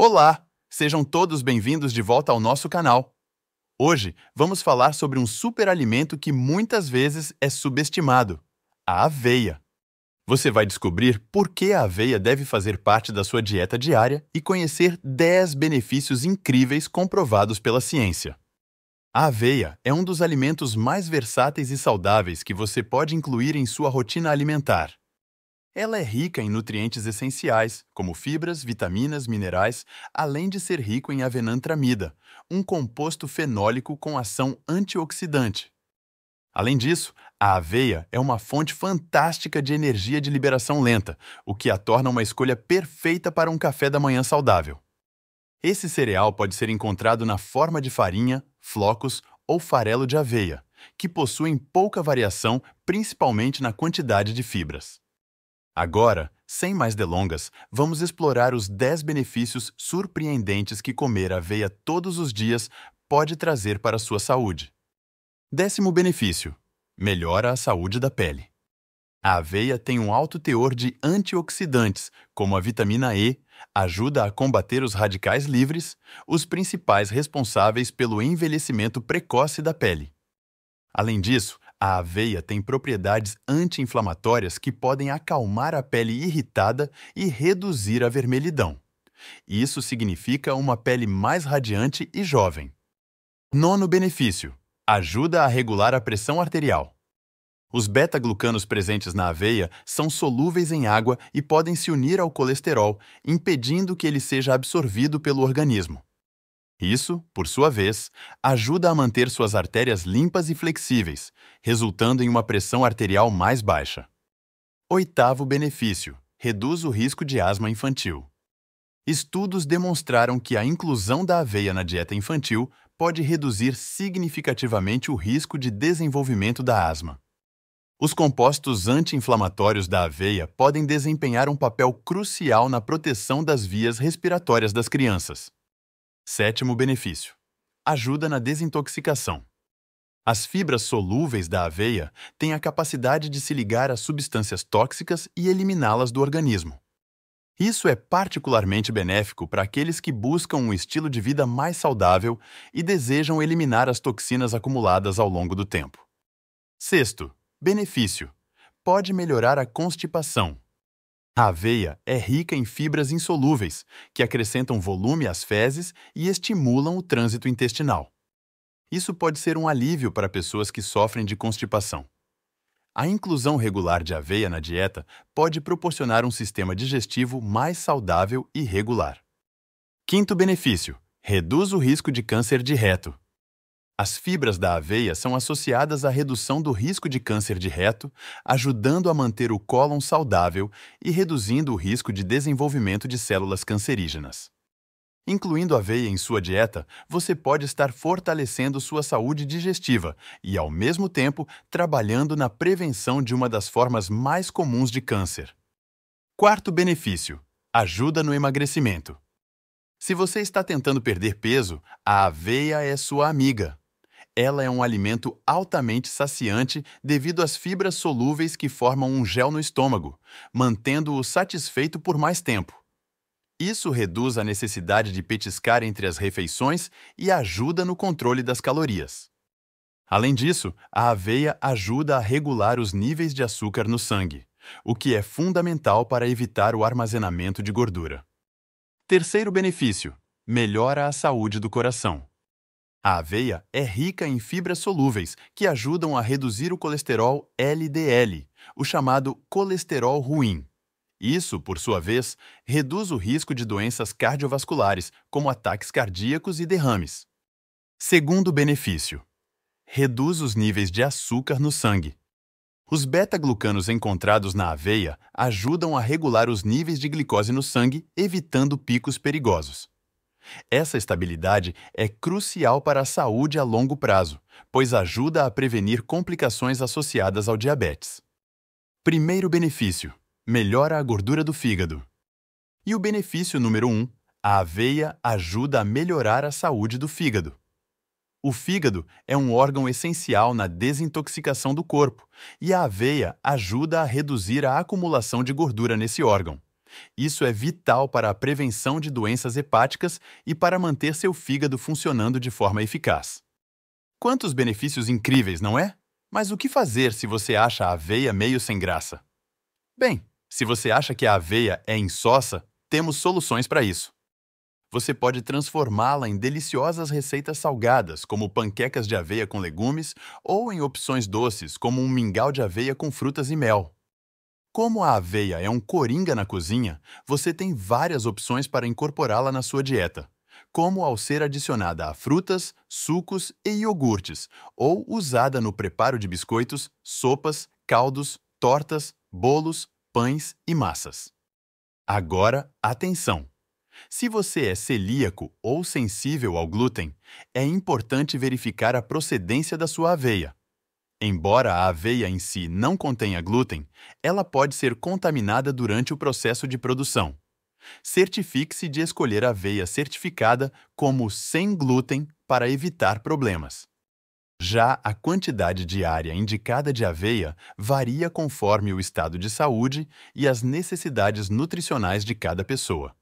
Olá! Sejam todos bem-vindos de volta ao nosso canal. Hoje vamos falar sobre um superalimento que muitas vezes é subestimado: a aveia. Você vai descobrir por que a aveia deve fazer parte da sua dieta diária e conhecer 10 benefícios incríveis comprovados pela ciência. A aveia é um dos alimentos mais versáteis e saudáveis que você pode incluir em sua rotina alimentar. Ela é rica em nutrientes essenciais, como fibras, vitaminas, minerais, além de ser rico em avenantramida, um composto fenólico com ação antioxidante. Além disso, a aveia é uma fonte fantástica de energia de liberação lenta, o que a torna uma escolha perfeita para um café da manhã saudável. Esse cereal pode ser encontrado na forma de farinha, flocos ou farelo de aveia, que possuem pouca variação, principalmente na quantidade de fibras. Agora, sem mais delongas, vamos explorar os 10 benefícios surpreendentes que comer aveia todos os dias pode trazer para a sua saúde. Décimo benefício: melhora a saúde da pele. A aveia tem um alto teor de antioxidantes, como a vitamina E, ajuda a combater os radicais livres, os principais responsáveis pelo envelhecimento precoce da pele. Além disso, a aveia tem propriedades anti-inflamatórias que podem acalmar a pele irritada e reduzir a vermelhidão. Isso significa uma pele mais radiante e jovem. Nono benefício: ajuda a regular a pressão arterial. Os beta-glucanos presentes na aveia são solúveis em água e podem se unir ao colesterol, impedindo que ele seja absorvido pelo organismo. Isso, por sua vez, ajuda a manter suas artérias limpas e flexíveis, resultando em uma pressão arterial mais baixa. Oitavo benefício: reduz o risco de asma infantil. Estudos demonstraram que a inclusão da aveia na dieta infantil pode reduzir significativamente o risco de desenvolvimento da asma. Os compostos anti-inflamatórios da aveia podem desempenhar um papel crucial na proteção das vias respiratórias das crianças. Sétimo benefício: ajuda na desintoxicação. As fibras solúveis da aveia têm a capacidade de se ligar a substâncias tóxicas e eliminá-las do organismo. Isso é particularmente benéfico para aqueles que buscam um estilo de vida mais saudável e desejam eliminar as toxinas acumuladas ao longo do tempo. Sexto, benefício: pode melhorar a constipação. A aveia é rica em fibras insolúveis, que acrescentam volume às fezes e estimulam o trânsito intestinal. Isso pode ser um alívio para pessoas que sofrem de constipação. A inclusão regular de aveia na dieta pode proporcionar um sistema digestivo mais saudável e regular. Quinto benefício: reduz o risco de câncer de reto. As fibras da aveia são associadas à redução do risco de câncer de reto, ajudando a manter o cólon saudável e reduzindo o risco de desenvolvimento de células cancerígenas. Incluindo aveia em sua dieta, você pode estar fortalecendo sua saúde digestiva e, ao mesmo tempo, trabalhando na prevenção de uma das formas mais comuns de câncer. Quarto benefício: ajuda no emagrecimento. Se você está tentando perder peso, a aveia é sua amiga. Ela é um alimento altamente saciante devido às fibras solúveis que formam um gel no estômago, mantendo-o satisfeito por mais tempo. Isso reduz a necessidade de petiscar entre as refeições e ajuda no controle das calorias. Além disso, a aveia ajuda a regular os níveis de açúcar no sangue, o que é fundamental para evitar o armazenamento de gordura. Terceiro benefício: melhora a saúde do coração. A aveia é rica em fibras solúveis que ajudam a reduzir o colesterol LDL, o chamado colesterol ruim. Isso, por sua vez, reduz o risco de doenças cardiovasculares, como ataques cardíacos e derrames. Segundo benefício: reduz os níveis de açúcar no sangue. Os beta-glucanos encontrados na aveia ajudam a regular os níveis de glicose no sangue, evitando picos perigosos. Essa estabilidade é crucial para a saúde a longo prazo, pois ajuda a prevenir complicações associadas ao diabetes. Primeiro benefício: melhora a gordura do fígado. E o benefício número 1: um, a aveia ajuda a melhorar a saúde do fígado. O fígado é um órgão essencial na desintoxicação do corpo e a aveia ajuda a reduzir a acumulação de gordura nesse órgão. Isso é vital para a prevenção de doenças hepáticas e para manter seu fígado funcionando de forma eficaz. Quantos benefícios incríveis, não é? Mas o que fazer se você acha a aveia meio sem graça? Bem, se você acha que a aveia é insossa, temos soluções para isso. Você pode transformá-la em deliciosas receitas salgadas, como panquecas de aveia com legumes, ou em opções doces, como um mingau de aveia com frutas e mel. Como a aveia é um coringa na cozinha, você tem várias opções para incorporá-la na sua dieta, como ao ser adicionada a frutas, sucos e iogurtes, ou usada no preparo de biscoitos, sopas, caldos, tortas, bolos, pães e massas. Agora, atenção! Se você é celíaco ou sensível ao glúten, é importante verificar a procedência da sua aveia. Embora a aveia em si não contenha glúten, ela pode ser contaminada durante o processo de produção. Certifique-se de escolher aveia certificada como sem glúten para evitar problemas. Já a quantidade diária indicada de aveia varia conforme o estado de saúde e as necessidades nutricionais de cada pessoa.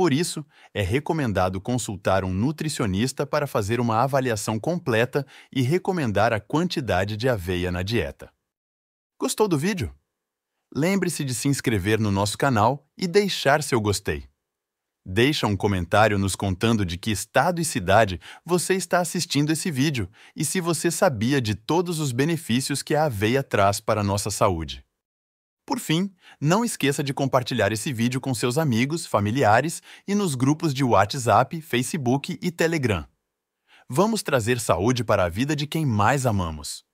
Por isso, é recomendado consultar um nutricionista para fazer uma avaliação completa e recomendar a quantidade de aveia na dieta. Gostou do vídeo? Lembre-se de se inscrever no nosso canal e deixar seu gostei. Deixa um comentário nos contando de que estado e cidade você está assistindo esse vídeo e se você sabia de todos os benefícios que a aveia traz para a nossa saúde. Por fim, não esqueça de compartilhar esse vídeo com seus amigos, familiares e nos grupos de WhatsApp, Facebook e Telegram. Vamos trazer saúde para a vida de quem mais amamos.